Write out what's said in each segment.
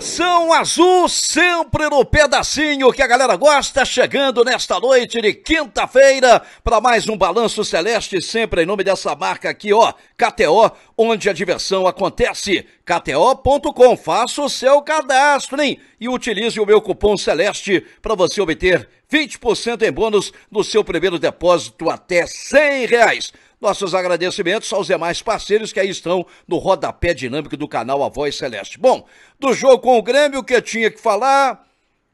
Estação Azul, sempre no pedacinho que a galera gosta, chegando nesta noite de quinta-feira para mais um Balanço Celeste, sempre em nome dessa marca aqui, ó, KTO, onde a diversão acontece. KTO.com. Faça o seu cadastro, hein? E utilize o meu cupom Celeste para você obter 20% em bônus no seu primeiro depósito até 100 reais. Nossos agradecimentos aos demais parceiros que aí estão no rodapé dinâmico do canal A Voz Celeste. Bom, do jogo com o Grêmio, o que eu tinha que falar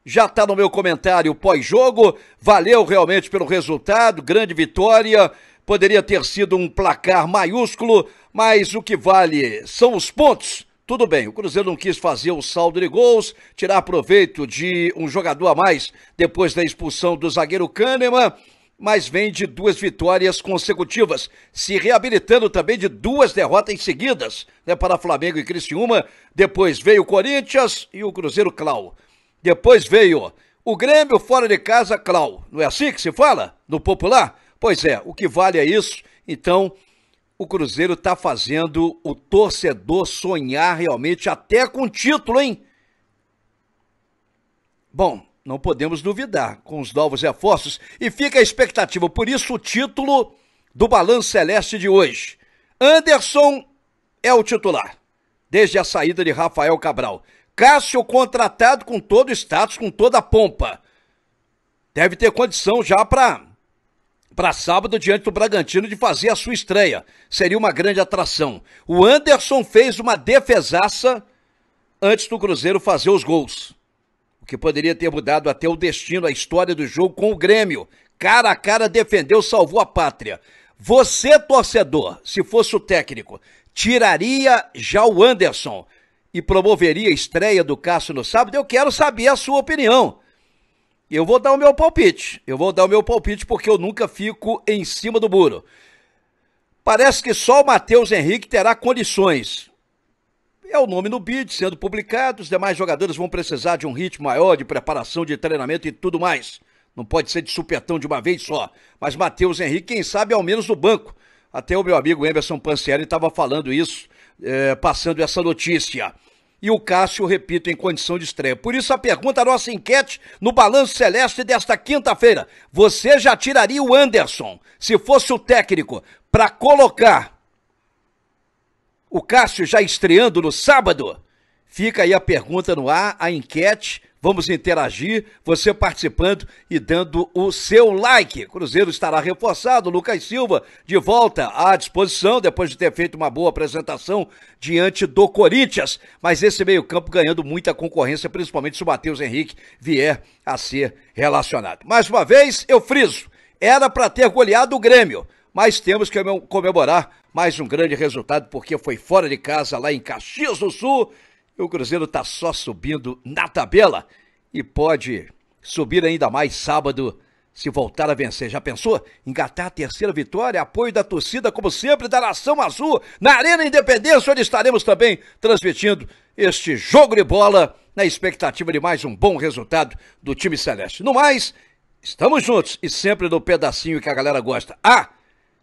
já está no meu comentário pós-jogo. Valeu realmente pelo resultado, grande vitória. Poderia ter sido um placar maiúsculo, mas o que vale são os pontos tudo bem, o Cruzeiro não quis fazer o saldo de gols, tirar proveito de um jogador a mais depois da expulsão do zagueiro Kahneman, mas vem de duas vitórias consecutivas, se reabilitando também de duas derrotas seguidas né, para Flamengo e Criciúma. Depois veio o Corinthians e o Cruzeiro Clau. Depois veio o Grêmio fora de casa Clau. Não é assim que se fala no popular? Pois é, o que vale é isso. Então, o Cruzeiro está fazendo o torcedor sonhar realmente até com título, hein? Bom, não podemos duvidar com os novos reforços e fica a expectativa. Por isso, o título do Balanço Celeste de hoje. Anderson é o titular, desde a saída de Rafael Cabral. Cássio contratado com todo o status, com toda a pompa. Deve ter condição já para para sábado diante do Bragantino de fazer a sua estreia. Seria uma grande atração. O Anderson fez uma defesaça antes do Cruzeiro fazer os gols. O que poderia ter mudado até o destino, a história do jogo com o Grêmio. Cara a cara defendeu, salvou a pátria. Você, torcedor, se fosse o técnico, tiraria já o Anderson e promoveria a estreia do Cássio no sábado? Eu quero saber a sua opinião. Eu vou dar o meu palpite. Eu vou dar o meu palpite porque eu nunca fico em cima do muro. Parece que só o Matheus Henrique terá condições. É o nome no bid sendo publicado, os demais jogadores vão precisar de um ritmo maior, de preparação, de treinamento e tudo mais. Não pode ser de supetão de uma vez só. Mas Matheus Henrique, quem sabe, ao é menos do banco. Até o meu amigo Emerson Pancieri estava falando isso, eh, passando essa notícia e o Cássio, repito, em condição de estreia. Por isso a pergunta, a nossa enquete no Balanço Celeste desta quinta-feira. Você já tiraria o Anderson, se fosse o técnico, para colocar o Cássio já estreando no sábado? Fica aí a pergunta no ar, a enquete Vamos interagir, você participando e dando o seu like. Cruzeiro estará reforçado. Lucas Silva de volta à disposição depois de ter feito uma boa apresentação diante do Corinthians. Mas esse meio-campo ganhando muita concorrência, principalmente se o Matheus Henrique vier a ser relacionado. Mais uma vez, eu friso: era para ter goleado o Grêmio mas temos que comemorar mais um grande resultado, porque foi fora de casa, lá em Caxias do Sul, o Cruzeiro está só subindo na tabela e pode subir ainda mais sábado se voltar a vencer. Já pensou? Engatar a terceira vitória, apoio da torcida, como sempre, da Nação Azul, na Arena Independência, onde estaremos também transmitindo este jogo de bola, na expectativa de mais um bom resultado do time Celeste. No mais, estamos juntos e sempre no pedacinho que a galera gosta. Ah,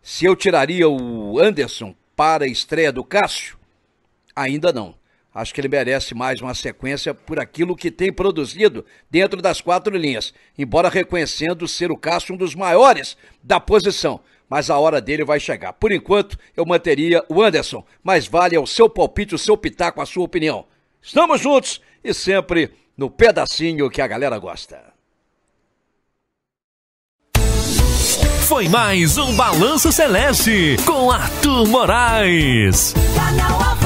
se eu tiraria o Anderson para a estreia do Cássio, ainda não. Acho que ele merece mais uma sequência por aquilo que tem produzido dentro das quatro linhas, embora reconhecendo ser o Cássio um dos maiores da posição. Mas a hora dele vai chegar. Por enquanto, eu manteria o Anderson, mas vale o seu palpite, o seu pitaco, a sua opinião. Estamos juntos e sempre no pedacinho que a galera gosta. Foi mais um Balanço Celeste com Arthur Moraes. Canal